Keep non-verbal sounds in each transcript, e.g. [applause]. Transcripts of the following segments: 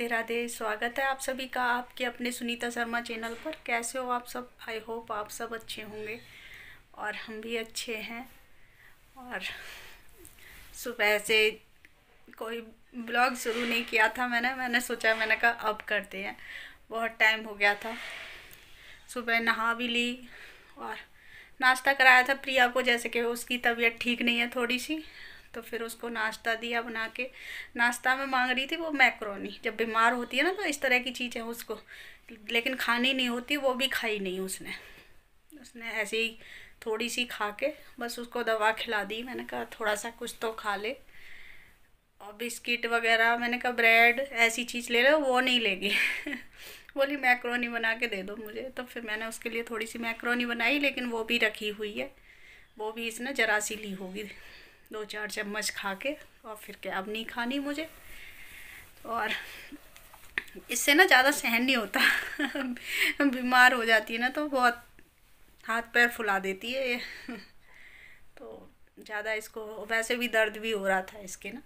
राधे राधे स्वागत है आप सभी का आपके अपने सुनीता शर्मा चैनल पर कैसे हो आप सब आई होप आप सब अच्छे होंगे और हम भी अच्छे हैं और सुबह से कोई ब्लॉग शुरू नहीं किया था मैंने मैंने सोचा मैंने कहा अब करते हैं बहुत टाइम हो गया था सुबह नहा भी ली और नाश्ता कराया था प्रिया को जैसे कि उसकी तबीयत ठीक नहीं है थोड़ी सी तो फिर उसको नाश्ता दिया बना के नाश्ता में मांग रही थी वो मैक्रोनी जब बीमार होती है ना तो इस तरह की चीज़ें उसको लेकिन खानी नहीं होती वो भी खाई नहीं उसने उसने ऐसे ही थोड़ी सी खा के बस उसको दवा खिला दी मैंने कहा थोड़ा सा कुछ तो खा ले और बिस्किट वगैरह मैंने कहा ब्रेड ऐसी चीज़ ले लो वो नहीं लेगी [laughs] बोली मैक्रोनी बना के दे दो मुझे तो फिर मैंने उसके लिए थोड़ी सी मैक्रोनी बनाई लेकिन वो भी रखी हुई है वो भी इसने जरा सी ली होगी दो चार चम्मच खा के और फिर क्या अब नहीं खानी मुझे और इससे ना ज़्यादा सहन नहीं होता [laughs] बीमार हो जाती है ना तो बहुत हाथ पैर फुला देती है ये [laughs] तो ज़्यादा इसको वैसे भी दर्द भी हो रहा था इसके ना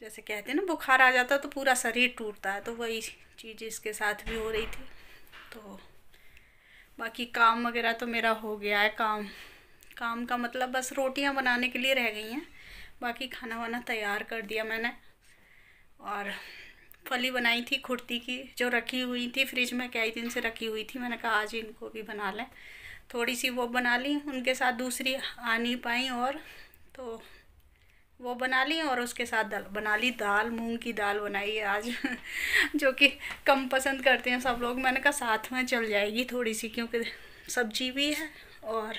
जैसे कहते हैं ना बुखार आ जाता तो पूरा शरीर टूटता है तो वही चीज़ इसके साथ भी हो रही थी तो बाकी काम वगैरह तो मेरा हो गया है काम काम का मतलब बस रोटियां बनाने के लिए रह गई हैं बाकी खाना वाना तैयार कर दिया मैंने और फली बनाई थी खुर्ती की जो रखी हुई थी फ्रिज में कई दिन से रखी हुई थी मैंने कहा आज इनको भी बना लें थोड़ी सी वो बना ली उनके साथ दूसरी आ नहीं पाई और तो वो बना ली और उसके साथ दाल बना ली दाल मूंग की दाल बनाई है आज [laughs] जो कि कम पसंद करते हैं सब लोग मैंने कहा साथ में चल जाएगी थोड़ी सी क्योंकि सब्जी भी है और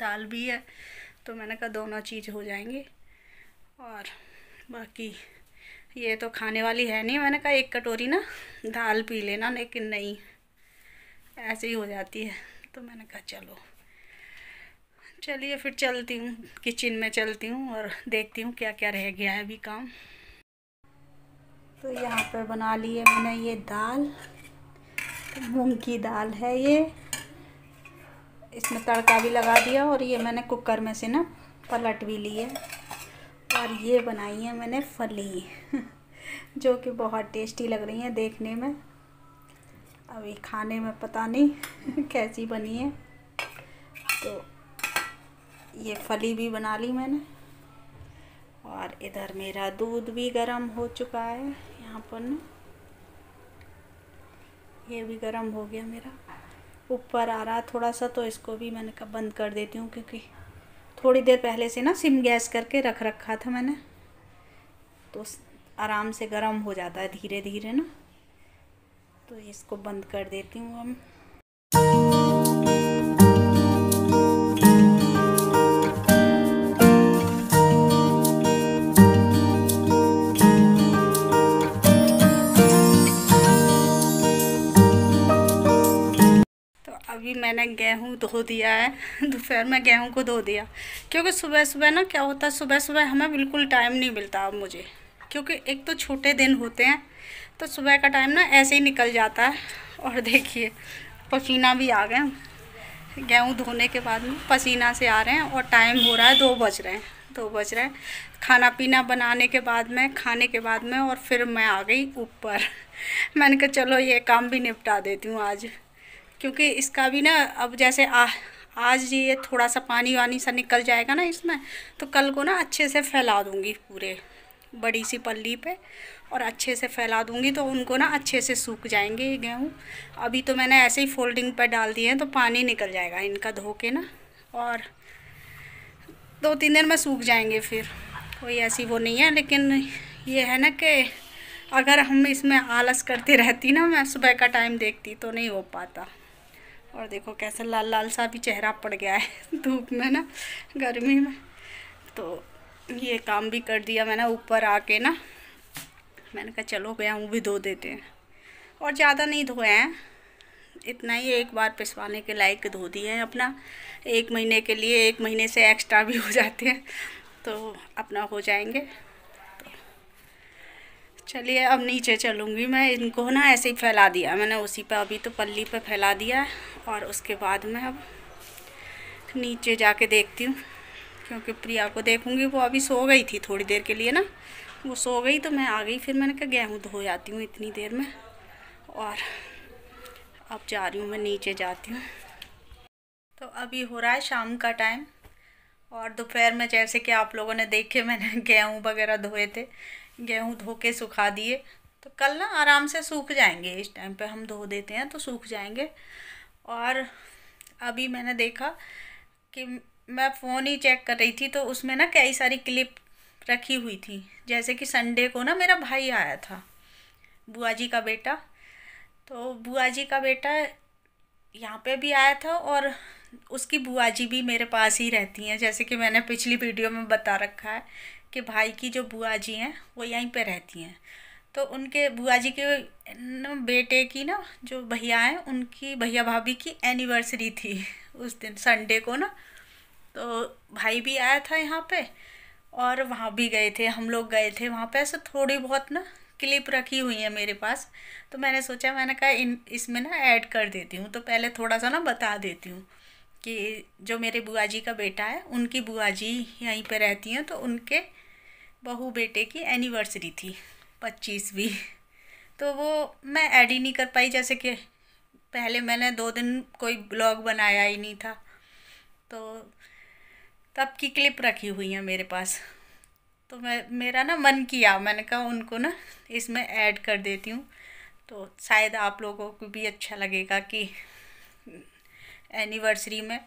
दाल भी है तो मैंने कहा दोनों चीज़ हो जाएंगी और बाकी ये तो खाने वाली है नहीं मैंने कहा एक कटोरी ना दाल पी लेना लेकिन नहीं ऐसे ही हो जाती है तो मैंने कहा चलो चलिए फिर चलती हूँ किचन में चलती हूँ और देखती हूँ क्या क्या रह गया है अभी काम तो यहाँ पर बना ली है मैंने ये दाल तो मूंग की दाल है ये इसमें तड़का भी लगा दिया और ये मैंने कुकर में से ना पलट भी है और ये बनाई है मैंने फली [laughs] जो कि बहुत टेस्टी लग रही है देखने में अभी खाने में पता नहीं [laughs] कैसी बनी है तो ये फली भी बना ली मैंने और इधर मेरा दूध भी गर्म हो चुका है यहाँ पर ना ये भी गर्म हो गया मेरा ऊपर आ रहा थोड़ा सा तो इसको भी मैंने कब बंद कर देती हूँ क्योंकि थोड़ी देर पहले से ना सिम गैस करके रख रखा था मैंने तो आराम से गर्म हो जाता है धीरे धीरे ना तो इसको बंद कर देती हूँ अब मैंने गेहूँ धो दिया है [laughs] दोपहर में गेहूँ को धो दिया क्योंकि सुबह सुबह ना क्या होता है सुबह सुबह हमें बिल्कुल टाइम नहीं मिलता अब मुझे क्योंकि एक तो छोटे दिन होते हैं तो सुबह का टाइम ना ऐसे ही निकल जाता है और देखिए पसीना भी आ गए गेहूँ धोने के बाद में पसीना से आ रहे हैं और टाइम हो रहा है दो बज रहे हैं दो बज रहे हैं खाना पीना बनाने के बाद में खाने के बाद में और फिर मैं आ गई ऊपर [laughs] मैंने कहा चलो ये काम भी निपटा देती हूँ आज क्योंकि इसका भी ना अब जैसे आ, आज ये थोड़ा सा पानी वानी सा निकल जाएगा ना इसमें तो कल को ना अच्छे से फैला दूँगी पूरे बड़ी सी पल्ली पे और अच्छे से फैला दूँगी तो उनको ना अच्छे से सूख जाएंगे ये गेहूँ अभी तो मैंने ऐसे ही फोल्डिंग पर डाल दिए हैं तो पानी निकल जाएगा इनका धो के ना और दो तीन दिन में सूख जाएंगे फिर कोई ऐसी वो नहीं है लेकिन ये है ना कि अगर हम इसमें आलस करती रहती ना मैं सुबह का टाइम देखती तो नहीं हो पाता और देखो कैसा लाल लाल सा भी चेहरा पड़ गया है [laughs] धूप में ना गर्मी में तो ये काम भी कर दिया मैंने ऊपर आके ना मैंने कहा चलो गया हूँ भी धो देते हैं और ज़्यादा नहीं धोए हैं इतना ही एक बार पिसवाने के लायक धो दिए हैं अपना एक महीने के लिए एक महीने से एक्स्ट्रा भी हो जाते हैं तो अपना हो जाएंगे चलिए अब नीचे चलूँगी मैं इनको ना ऐसे ही फैला दिया मैंने उसी पर अभी तो पल्ली पर फैला दिया और उसके बाद मैं अब नीचे जाके देखती हूँ क्योंकि प्रिया को देखूँगी वो अभी सो गई थी थोड़ी देर के लिए ना वो सो गई तो मैं आ गई फिर मैंने कहा गेहूँ धो जाती हूँ इतनी देर में और अब जा रही हूँ मैं नीचे जाती हूँ तो अभी हो रहा है शाम का टाइम और दोपहर में जैसे कि आप लोगों ने देखे मैंने [laughs] गेहूँ वगैरह धोए थे गेहूँ धो के सुखा दिए तो कल ना आराम से सूख जाएंगे इस टाइम पे हम धो देते हैं तो सूख जाएंगे और अभी मैंने देखा कि मैं फ़ोन ही चेक कर रही थी तो उसमें ना कई सारी क्लिप रखी हुई थी जैसे कि संडे को ना मेरा भाई आया था बुआ जी का बेटा तो बुआ जी का बेटा यहाँ पे भी आया था और उसकी बुआ जी भी मेरे पास ही रहती हैं जैसे कि मैंने पिछली वीडियो में बता रखा है कि भाई की जो बुआ जी हैं वो यहीं पे रहती हैं तो उनके बुआ जी के बेटे की ना जो भैया हैं उनकी भैया भाभी की एनिवर्सरी थी उस दिन संडे को ना तो भाई भी आया था यहाँ पे और वहाँ भी गए थे हम लोग गए थे वहाँ पे ऐसे थोड़ी बहुत ना क्लिप रखी हुई है मेरे पास तो मैंने सोचा मैंने कहा इन इसमें ना ऐड कर देती हूँ तो पहले थोड़ा सा ना बता देती हूँ कि जो मेरे बुआ जी का बेटा है उनकी बुआ जी यहीं पर रहती हैं तो उनके बहू बेटे की एनिवर्सरी थी पच्चीसवीं तो वो मैं ऐड ही नहीं कर पाई जैसे कि पहले मैंने दो दिन कोई ब्लॉग बनाया ही नहीं था तो तब की क्लिप रखी हुई है मेरे पास तो मैं मेरा ना मन किया मैंने कहा उनको ना इसमें ऐड कर देती हूँ तो शायद आप लोगों को भी अच्छा लगेगा कि एनिवर्सरी में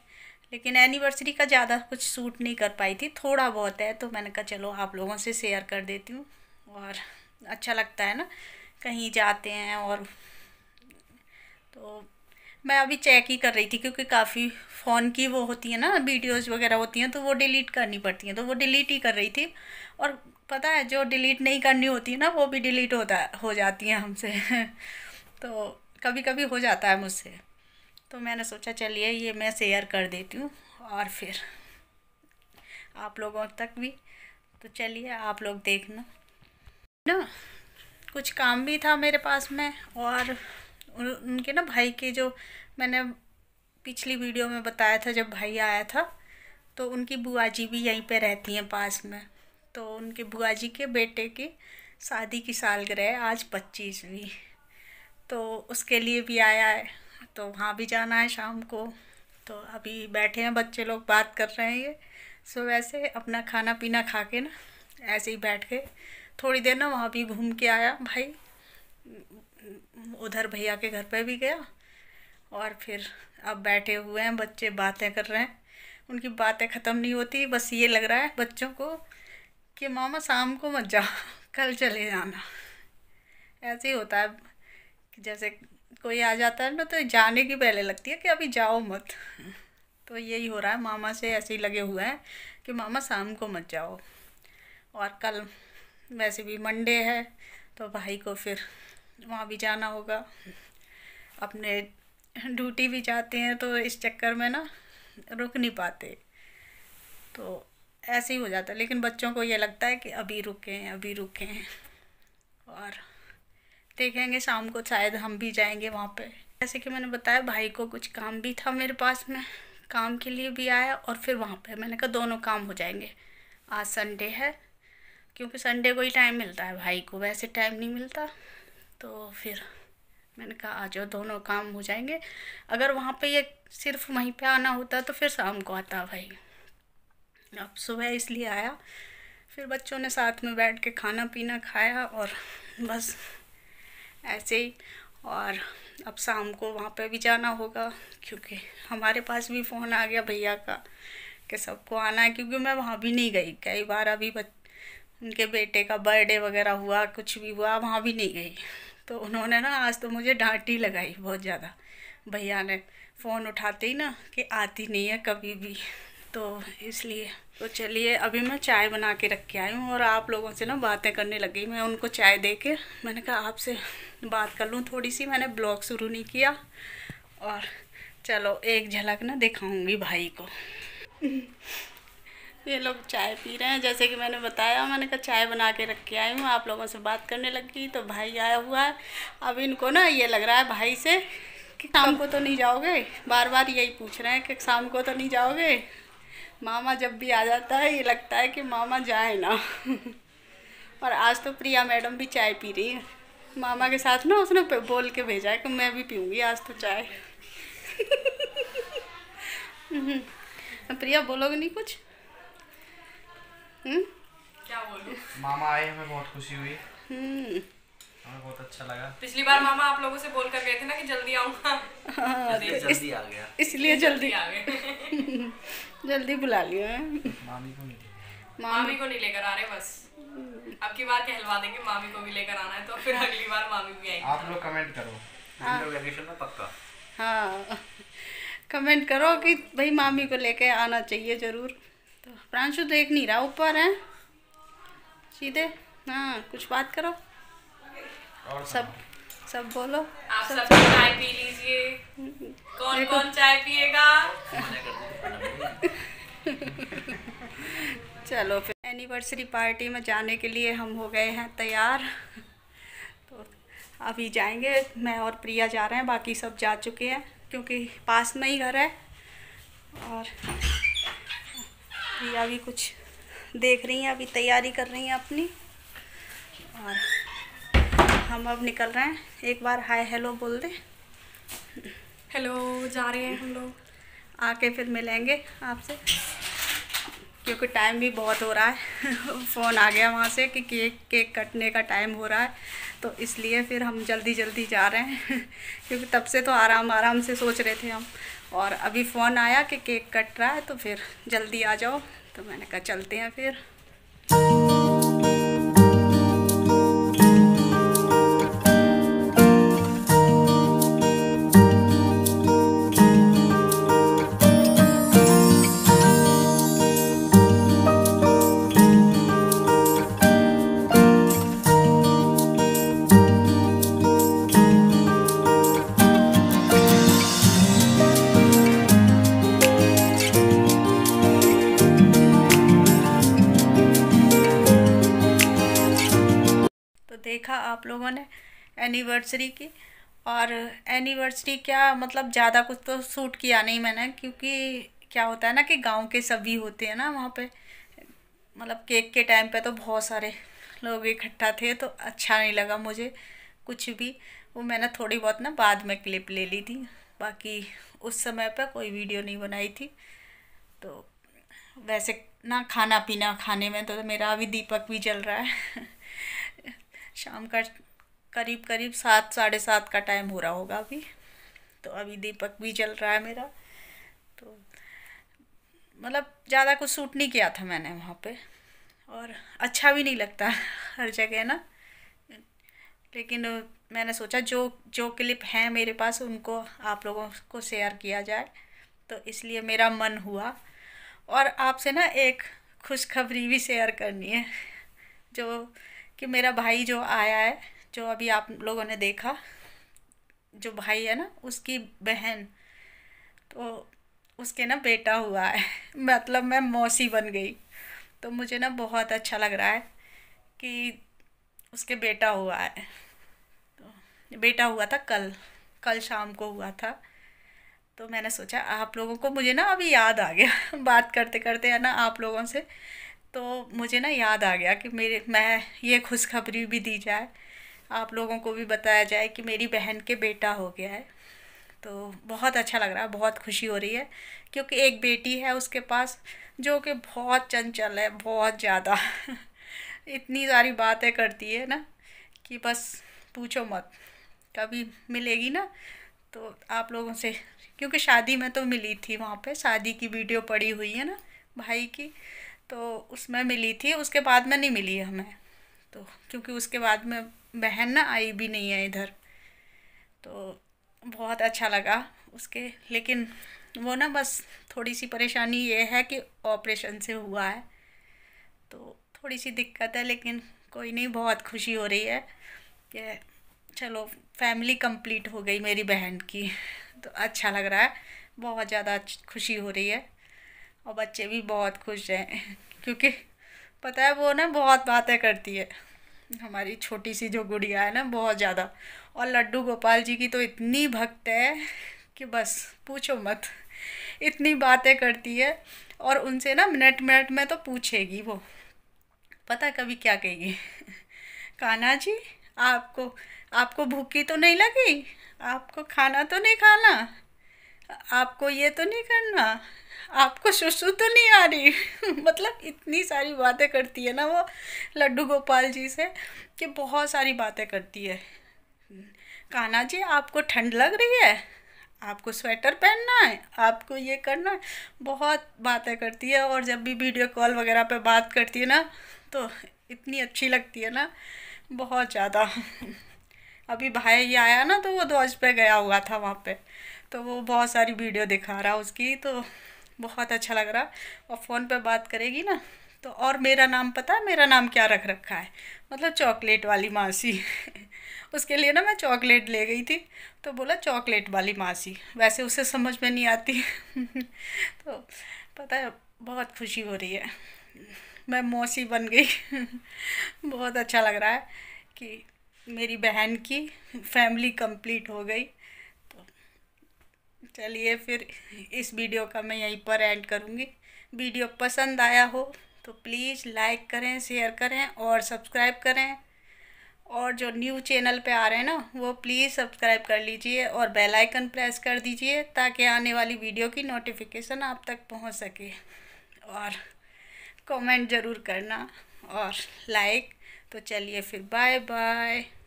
लेकिन एनिवर्सरी का ज़्यादा कुछ सूट नहीं कर पाई थी थोड़ा बहुत है तो मैंने कहा चलो आप लोगों से शेयर कर देती हूँ और अच्छा लगता है ना कहीं जाते हैं और तो मैं अभी चेक ही कर रही थी क्योंकि काफ़ी फ़ोन की वो होती है ना वीडियोज़ वगैरह होती हैं तो वो डिलीट करनी पड़ती हैं तो वो डिलीट ही कर रही थी और पता है जो डिलीट नहीं करनी होती है ना वो भी डिलीट होता हो जाती हैं हमसे [laughs] तो कभी कभी हो जाता है मुझसे तो मैंने सोचा चलिए ये मैं शेयर कर देती हूँ और फिर आप लोगों तक भी तो चलिए आप लोग देखना ना कुछ काम भी था मेरे पास में और उनके ना भाई के जो मैंने पिछली वीडियो में बताया था जब भाई आया था तो उनकी बुआ जी भी यहीं पे रहती हैं पास में तो उनके बुआ जी के बेटे की शादी की सालगिरह आज पच्चीसवीं तो उसके लिए भी आया है तो वहाँ भी जाना है शाम को तो अभी बैठे हैं बच्चे लोग बात कर रहे हैं ये सो वैसे अपना खाना पीना खा के ना ऐसे ही बैठ के थोड़ी देर ना वहाँ भी घूम के आया भाई उधर भैया के घर पे भी गया और फिर अब बैठे हुए हैं बच्चे बातें कर रहे हैं उनकी बातें ख़त्म नहीं होती बस ये लग रहा है बच्चों को कि मामा शाम को मत जाओ कल चले जाना ऐसे ही होता है जैसे कोई आ जाता है ना तो जाने की पहले लगती है कि अभी जाओ मत तो यही हो रहा है मामा से ऐसे ही लगे हुए हैं कि मामा शाम को मत जाओ और कल वैसे भी मंडे है तो भाई को फिर वहाँ भी जाना होगा अपने ड्यूटी भी जाते हैं तो इस चक्कर में ना रुक नहीं पाते तो ऐसे ही हो जाता है लेकिन बच्चों को ये लगता है कि अभी रुकें अभी रुकें और देखेंगे शाम को शायद हम भी जाएंगे वहाँ पे जैसे कि मैंने बताया भाई को कुछ काम भी था मेरे पास में काम के लिए भी आया और फिर वहाँ पे मैंने कहा दोनों काम हो जाएंगे आज संडे है क्योंकि संडे को ही टाइम मिलता है भाई को वैसे टाइम नहीं मिलता तो फिर मैंने कहा आ जाओ दोनों काम हो जाएंगे अगर वहाँ पे ये सिर्फ वहीं पे आना होता तो फिर शाम को आता भाई अब सुबह इसलिए आया फिर बच्चों ने साथ में बैठ के खाना पीना खाया और बस ऐसे ही और अब शाम को वहाँ पे भी जाना होगा क्योंकि हमारे पास भी फ़ोन आ गया भैया का कि सबको आना है क्योंकि मैं वहाँ भी नहीं गई कई बार अभी बच उनके बेटे का बर्थडे वगैरह हुआ कुछ भी हुआ वहाँ भी नहीं गई तो उन्होंने ना आज तो मुझे डांटी लगाई बहुत ज़्यादा भैया ने फ़ोन उठाते ही ना कि आती नहीं है कभी भी तो इसलिए तो चलिए अभी मैं चाय बना के रख के आई हूँ और आप लोगों से ना बातें करने लगी मैं उनको चाय दे के मैंने कहा आपसे बात कर लूँ थोड़ी सी मैंने ब्लॉग शुरू नहीं किया और चलो एक झलक ना दिखाऊंगी भाई को ये लोग चाय पी रहे हैं जैसे कि मैंने बताया मैंने कहा चाय बना के रख के आई हूँ आप लोगों से बात करने लगी तो भाई आया हुआ है अब इनको ना ये लग रहा है भाई से कि शाम को तो नहीं जाओगे बार बार यही पूछ रहे हैं कि शाम को तो नहीं जाओगे मामा जब भी आ जाता है ये लगता है कि मामा जाए ना और आज तो प्रिया मैडम भी चाय पी रही है मामा के साथ ना उसने बोल के भेजा है कि मैं भी पीऊँगी आज तो चाय हम्म। प्रिया बोलोगे नहीं कुछ हुँ? हम्म। क्या बोलूं? मामा आए हमें बहुत खुशी हुई हम्म। बहुत अच्छा लगा पिछली बार मामा आप लोगों से बोल कर गए थे ना कि जल्दी आऊँगा हाँ, इसलिए जल्दी आ गया जल्दी गए [laughs] जल्दी बुला लिया मामी को नहीं मामी को नहीं लेकर आ रहे बस अब की बार कहलवा देंगे मामी को भी लेकर आना है तो फिर अगली बार मामी भी आएंगे आप लोग कमेंट करो हाँ। में पक्का हाँ कमेंट करो कि भाई मामी को लेके आना चाहिए ज़रूर तो प्रांशु देख तो नहीं रहा ऊपर है सीधे हाँ कुछ बात करो सब सब बोलो आप सब, चाय चाय पी लीजिए कौन कौन चाय पिएगा चलो फिर एनिवर्सरी पार्टी में जाने के लिए हम हो गए हैं तैयार तो अभी जाएंगे मैं और प्रिया जा रहे हैं बाकी सब जा चुके हैं क्योंकि पास में ही घर है और प्रिया भी कुछ देख रही हैं अभी तैयारी कर रही हैं अपनी और हम अब निकल रहे हैं एक बार हाय हेलो बोल दे हेलो जा रहे हैं हम लोग आके फिर मिलेंगे आपसे क्योंकि टाइम भी बहुत हो रहा है फ़ोन [laughs] आ गया वहाँ से कि केक केक कटने का टाइम हो रहा है तो इसलिए फिर हम जल्दी जल्दी जा रहे हैं [laughs] क्योंकि तब से तो आराम आराम से सोच रहे थे हम और अभी फ़ोन आया कि केक कट रहा है तो फिर जल्दी आ जाओ तो मैंने कहा चलते हैं फिर लोगों ने एनिवर्सरी की और एनिवर्सरी क्या मतलब ज़्यादा कुछ तो सूट किया नहीं मैंने क्योंकि क्या होता है ना कि गांव के सभी होते हैं ना वहाँ पे मतलब केक के टाइम पे तो बहुत सारे लोग इकट्ठा थे तो अच्छा नहीं लगा मुझे कुछ भी वो मैंने थोड़ी बहुत ना बाद में क्लिप ले ली थी बाकी उस समय पर कोई वीडियो नहीं बनाई थी तो वैसे ना खाना पीना खाने में तो, तो मेरा अभी दीपक भी जल रहा है शाम का करीब करीब सात साढ़े सात का टाइम हो रहा होगा अभी तो अभी दीपक भी जल रहा है मेरा तो मतलब ज़्यादा कुछ सूट नहीं किया था मैंने वहाँ पे और अच्छा भी नहीं लगता [laughs] हर जगह ना लेकिन मैंने सोचा जो जो क्लिप हैं मेरे पास उनको आप लोगों को शेयर किया जाए तो इसलिए मेरा मन हुआ और आपसे ना एक खुशखबरी भी शेयर करनी है जो कि मेरा भाई जो आया है जो अभी आप लोगों ने देखा जो भाई है ना उसकी बहन तो उसके ना बेटा हुआ है [laughs] मतलब मैं मौसी बन गई तो मुझे ना बहुत अच्छा लग रहा है कि उसके बेटा हुआ है तो बेटा हुआ था कल कल शाम को हुआ था तो मैंने सोचा आप लोगों को मुझे ना अभी याद आ गया [laughs] बात करते करते है ना आप लोगों से तो मुझे ना याद आ गया कि मेरे मैं ये खुशखबरी भी दी जाए आप लोगों को भी बताया जाए कि मेरी बहन के बेटा हो गया है तो बहुत अच्छा लग रहा है बहुत खुशी हो रही है क्योंकि एक बेटी है उसके पास जो कि बहुत चंचल है बहुत ज़्यादा [laughs] इतनी सारी बातें करती है ना कि बस पूछो मत कभी मिलेगी ना तो आप लोगों से क्योंकि शादी में तो मिली थी वहाँ पे शादी की वीडियो पड़ी हुई है ना भाई की तो उसमें मिली थी उसके बाद में नहीं मिली हमें तो क्योंकि उसके बाद में बहन ना आई भी नहीं है इधर तो बहुत अच्छा लगा उसके लेकिन वो ना बस थोड़ी सी परेशानी ये है कि ऑपरेशन से हुआ है तो थोड़ी सी दिक्कत है लेकिन कोई नहीं बहुत खुशी हो रही है कि चलो फैमिली कंप्लीट हो गई मेरी बहन की तो अच्छा लग रहा है बहुत ज़्यादा खुशी हो रही है और बच्चे भी बहुत खुश हैं क्योंकि पता है वो ना बहुत बातें करती है हमारी छोटी सी जो गुड़िया है ना बहुत ज़्यादा और लड्डू गोपाल जी की तो इतनी भक्त है कि बस पूछो मत इतनी बातें करती है और उनसे ना मिनट मिनट में तो पूछेगी वो पता कभी क्या कहेगी कान्हा जी आपको आपको भूखी तो नहीं लगी आपको खाना तो नहीं खाना आपको ये तो नहीं करना आपको सुसु तो नहीं आ रही [laughs] मतलब इतनी सारी बातें करती है ना वो लड्डू गोपाल जी से कि बहुत सारी बातें करती है कान्हा जी आपको ठंड लग रही है आपको स्वेटर पहनना है आपको ये करना है बहुत बातें करती है और जब भी वीडियो कॉल वगैरह पे बात करती है ना तो इतनी अच्छी लगती है ना बहुत ज़्यादा [laughs] अभी भाई ये आया ना तो वो ध्वज पे गया हुआ था वहाँ पे तो वो बहुत सारी वीडियो दिखा रहा उसकी तो बहुत अच्छा लग रहा और फ़ोन पे बात करेगी ना तो और मेरा नाम पता है मेरा नाम क्या रख रखा है मतलब चॉकलेट वाली मासी [laughs] उसके लिए ना मैं चॉकलेट ले गई थी तो बोला चॉकलेट वाली मासी वैसे उसे समझ में नहीं आती [laughs] तो पता है बहुत खुशी हो रही है मैं मौसी बन गई [laughs] बहुत अच्छा लग रहा है कि मेरी बहन की फैमिली कंप्लीट हो गई तो चलिए फिर इस वीडियो का मैं यहीं पर एंड करूँगी वीडियो पसंद आया हो तो प्लीज़ लाइक करें शेयर करें और सब्सक्राइब करें और जो न्यू चैनल पे आ रहे हैं ना वो प्लीज़ सब्सक्राइब कर लीजिए और बेल आइकन प्रेस कर दीजिए ताकि आने वाली वीडियो की नोटिफिकेशन आप तक पहुंच सके और कमेंट ज़रूर करना और लाइक तो चलिए फिर बाय बाय